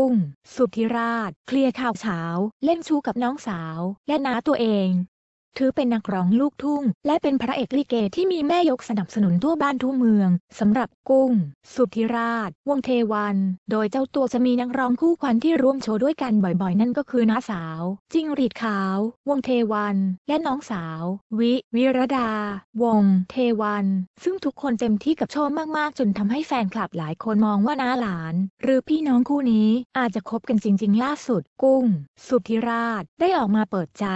ุ้งสุธิราช เคลียร์ข่าวเช้า เล่นชู้กับน้องสาว และน้าตัวเองถือเป็นนักร้องลูกทุ่ง และเป็นพระเอกลิเกที่มีแม่ยกสนับสนุนทั่วบ้านทั่วเมืองสำหรับกุ้ง สุธิราช วงเทวัน โดยเจ้าตัวจะมีนักร้องคู่ขวัญที่ร่วมโชว์ด้วยกันบ่อยๆ นั่นก็คือน้าสาวจิงรีดขาว วงเทวัน และน้องสาว วิวิรดา วงเทวัน ซึ่งทุกคนเต็มที่กับโชว์มากๆจนทำให้แฟนคลับหลายคนมองว่าน้าหลาน หรือพี่น้องคู่นี้อาจจะคบกันจริงๆ ล่าสุดกุ้ง สุธิราชได้ออกมาเปิดใจ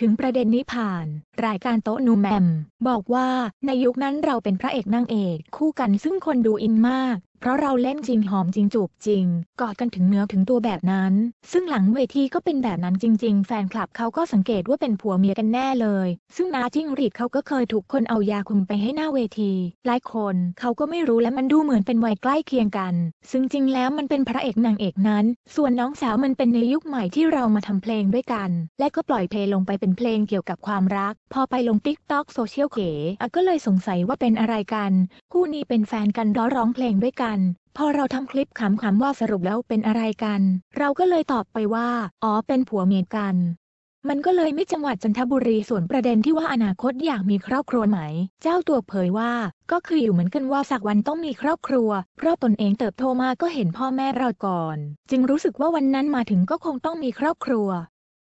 ถึงประเด็นนี้ผ่านรายการโต๊ะนูแมม บอกว่าในยุคนั้นเราเป็นพระเอกนางเอก คู่กันซึ่งคนดูอินมากเพราะเราเล่นจริงหอมจริงจูบจริงกอดกันถึงเนื้อถึงตัวแบบนั้น ซึ่งหลังเวทีก็เป็นแบบนั้นจริง ๆ แฟนคลับเขาก็สังเกตว่าเป็นผัวเมียกันแน่เลย ซึ่งนาจิ้งรีดเขาก็เคยถูกคนเอายาคุมไปให้หน้าเวที หลายคนเขาก็ไม่รู้และมันดูเหมือนเป็นวัยใกล้เคียงกัน ซึ่งจริงแล้วมันเป็นพระเอกนางเอกนั้น ส่วนน้องสาวมันเป็นในยุคใหม่ที่เรามาทำเพลงด้วยกัน และก็ปล่อยเพลงลงไปเป็นเพลงเกี่ยวกับความรักพอไปลงติ๊กต็อกโซเชียลเกอก็เลยสงสัยว่าเป็นอะไรกัน คู่นี้เป็นแฟนกันร้อร้องเพลงด้วยกันันพอเราทำคลิปขำๆว่าสรุปแล้วเป็นอะไรกัน เราก็เลยตอบไปว่า อ๋อเป็นผัวเมียกัน มันก็เลยไม่จังหวัดจันทบุรีส่วนประเด็นที่ว่าอนาคตอยากมีครอบครัวไหม เจ้าตัวเผยว่า ก็คืออยู่เหมือนกันว่าสักวันต้องมีครอบครัว เพราะตนเองเติบโตมาก็เห็นพ่อแม่เราก่อน จึงรู้สึกว่าวันนั้นมาถึงก็คงต้องมีครอบครัว